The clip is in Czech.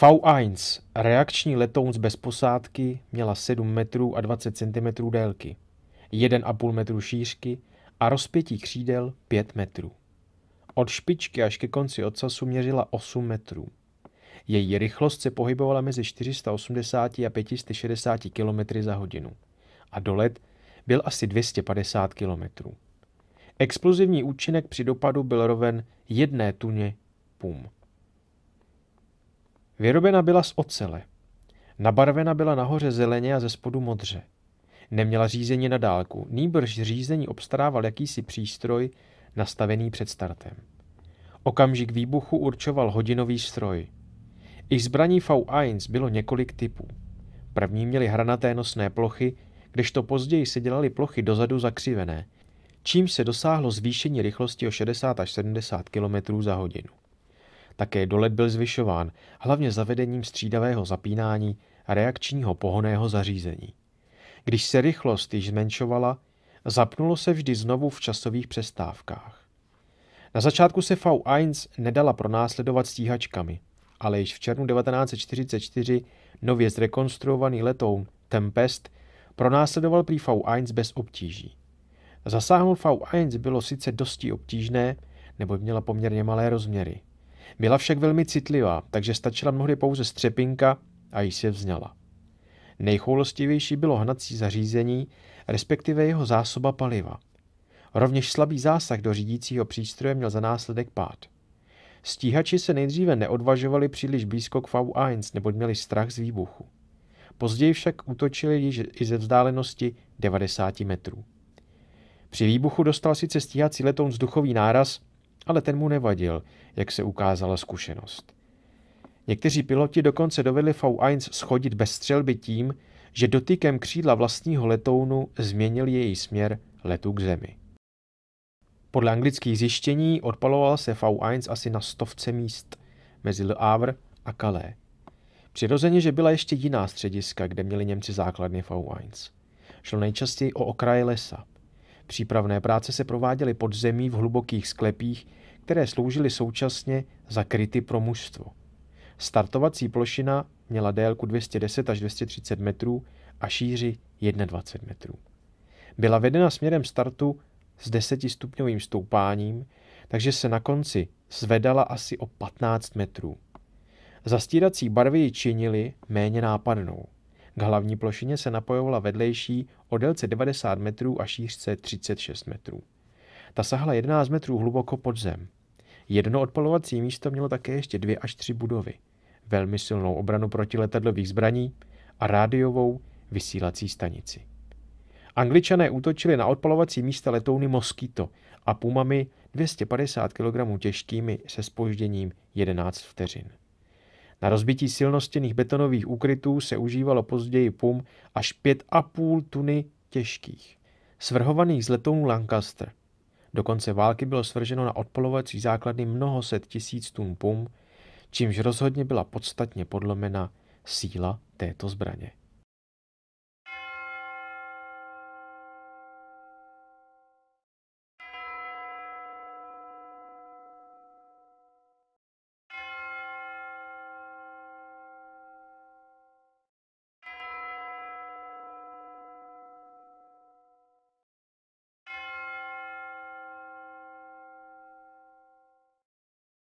V1 reakční letoun z bezposádky měla 7 metrů a 20 cm délky, 1,5 metru šířky a rozpětí křídel 5 metrů. Od špičky až ke konci ocasu měřila 8 metrů. Její rychlost se pohybovala mezi 480 a 560 km za hodinu a dolet byl asi 250 km. Explozivní účinek při dopadu byl roven jedné tuně pum. Vyrobena byla z ocele. Nabarvena byla nahoře zeleně a ze spodu modře. Neměla řízení na dálku, nýbrž řízení obstarával jakýsi přístroj nastavený před startem. Okamžik výbuchu určoval hodinový stroj. I zbraní V1 bylo několik typů. První měly hranaté nosné plochy, kdežto později se dělaly plochy dozadu zakřivené, čím se dosáhlo zvýšení rychlosti o 60 až 70 km za hodinu. Také dolet byl zvyšován, hlavně zavedením střídavého zapínání a reakčního pohoného zařízení. Když se rychlost již zmenšovala, zapnulo se vždy znovu v časových přestávkách. Na začátku se V1 nedala pronásledovat stíhačkami, ale již v červnu 1944 nově zrekonstruovaný letoun Tempest pronásledoval prý V1 bez obtíží. Zasáhnout V1 bylo sice dosti obtížné, nebo měla poměrně malé rozměry – byla však velmi citlivá, takže stačila mnohdy pouze střepinka a již se vzňala. Nejchoulostivější bylo hnací zařízení, respektive jeho zásoba paliva. Rovněž slabý zásah do řídícího přístroje měl za následek pád. Stíhači se nejdříve neodvažovali příliš blízko k V1, neboť měli strach z výbuchu. Později však útočili již i ze vzdálenosti 90 metrů. Při výbuchu dostal sice stíhací letoun vzduchový náraz, ale ten mu nevadil, jak se ukázala zkušenost. Někteří piloti dokonce dovedli V1 schodit bez střelby tím, že dotykem křídla vlastního letounu změnil její směr letu k zemi. Podle anglických zjištění odpaloval se V1 asi na stovce míst mezi Le Havre a Calais. Přirozeně, že byla ještě jiná střediska, kde měli Němci základny V1. Šlo nejčastěji o okraje lesa – Přípravné práce se prováděly pod zemí v hlubokých sklepích, které sloužily současně za kryty pro mužstvo. Startovací plošina měla délku 210 až 230 metrů a šíři 21 metrů. Byla vedena směrem startu s desetistupňovým stoupáním, takže se na konci zvedala asi o 15 metrů. Zastírací barvy ji činili méně nápadnou. K hlavní plošině se napojovala vedlejší o délce 90 metrů a šířce 36 metrů. Ta sahla 11 metrů hluboko pod zem. Jedno odpalovací místo mělo také ještě dvě až tři budovy, velmi silnou obranu proti letadlových zbraní a rádiovou vysílací stanici. Angličané útočili na odpalovací místa letouny Mosquito a pumami 250 kg těžkými se spožděním 11 vteřin. Na rozbití silnostěných betonových úkrytů se užívalo později pum až 5,5 tuny těžkých, svrhovaných z letounů Lancaster. Do konce války bylo svrženo na odpolovací základny mnoho set tisíc tun pum, čímž rozhodně byla podstatně podlomena síla této zbraně.